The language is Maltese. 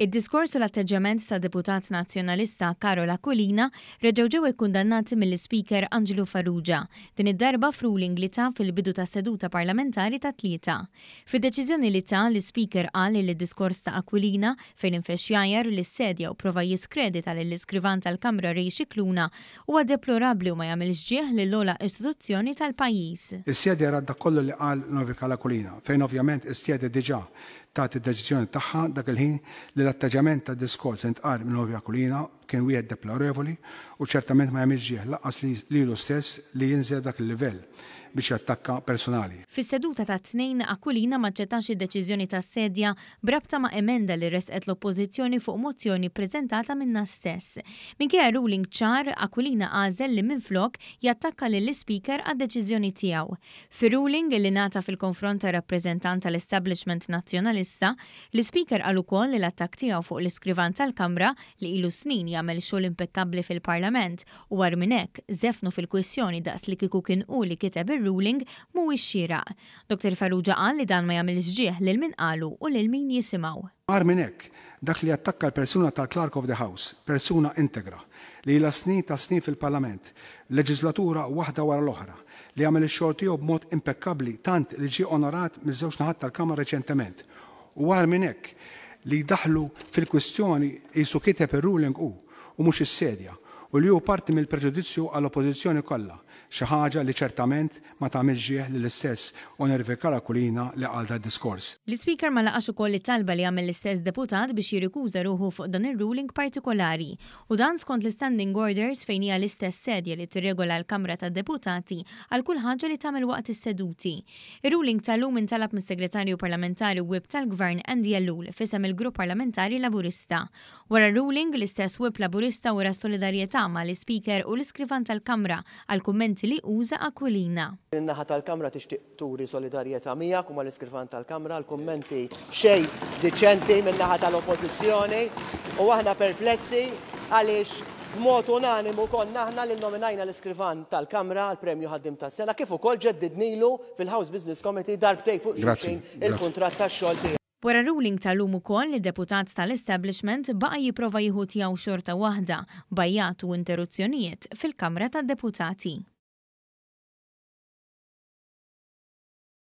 Id-diskors u l-atteġġament ta' deputat nazjonalista Karola Kolina reġgħu ġew ikkundannati mill-Speaker Angelo Farrugia din id-darba fruling li ta' fil-bidu ta' seduta parlamentari ta' tlieta. Fid-deċiżjoni li ta' l-Speaker qal li d-diskors ta' Aquilina fejn infexxjajar li s-sedja u prova jiskredita lill iskrivan tal-Kamra Rej Kluna huwa deplorabbli u ma jagħmilx ġieħ lil ola istituzzjoni tal-pajjiż. Is-sedja radda kollu li qal Novika Lakulina fejn ovvjament is-sedja diġà tagħti d-deċiżjoni tagħha dak il-ħin li l-attaġġament tad-diskors intqar minn ovja kulina kien wieħed deplorevoli u ċertament ma jagħmilx ġieħ laqqas li lu stess li jinżel dak il-livell biex jattakka personali. Fis-seduta ta' tnejn Akulina ma ċetax id-deċiżjoni ta' sedja brabta ma' emenda li resqet l-oppożizzjoni fuq mozzjoni preżentata minna stess. Minkejja ruling ċar, Akulina għażel li minflok jattakka lill speaker għad deċiżjoni tiegħu. Fi-ruling li nata fil-konfront ta' rappreżentant tal-establishment nazzjonalista, l-speaker għal ukoll li l-attak tiegħu fuq l-iskrivan tal-Kamra li ilu snin jagħmel xogħol impekkabbli fil-Parlament u għar minn hekk żefnu fil-kwissjoni daqs li kieku kien hu li kiteb ir-ruling mhuwiex xieraq. Dr. Farrugia qal li dan ma jagħmilx ġieħ lil min qalu u lil min jisimgħu. Għar minn hekk dak li attakka l-persuna tal-Clark of the House, persuna integra, li la snin ta' snin fil-Parlament, leġislatura waħda wara l-oħra, li jagħmel ix-xogħol tiegħu b'mod impekkabbli tant li ġie onorat miż-żewġ naħat tal-Kamra reċentement. U għal minn hekk li daħlu fil-kwistjoni jisu kiteb ir-ruling u u mhux is-sedja u li hu parti mill-preġudizzju għall-oppożizzjoni kollha xi ħaġa li ċertament ma tagħmilx ġieħ l istess onervi kulina li għalda diskors. L-Speaker ma laqax ukoll it-talba li għamel l-istess deputat biex jirrikuża ruħu fuq dan ir-ruling partikolari u dan skont l-standing orders fejn hija l-istess sedja li tirregola l-Kamra tad-Deputati għal kull ħaġa li tagħmel waqt is-seduti. Ir-ruling tal-lum intalab mis-Segretarju Parlamentari Web tal-Gvern Andy Allul fisem il-Grupp Parlamentari Laburista. Wara ruling l-istess Web Laburista wara solidarjetà ma l-Speaker u l-Iskrivan tal-Kamra għal kumment l li uża Aquilina. Innaħa tal-Kamra tixtieq turi solidarjetà miegħek u mal-iskrifan tal-Kamra l-kummenti xej diċenti minnaħa tal-Oppożizzjoni u aħna perplessi għaliex b'mod unanimu konna aħna li nominajna l-iskrivan tal-Kamra għal-Premju ħaddim tas-sena kif ukoll ġeddidnilu fil-House Business Committee darbtej fuq il-kuntratt tax-xogħol Wara ruling tal-lum ukoll li deputat tal-establishment baqa jiprova jieħu jaw xorta waħda bajjat u interruzzjonijiet fil-Kamra tad-Deputati.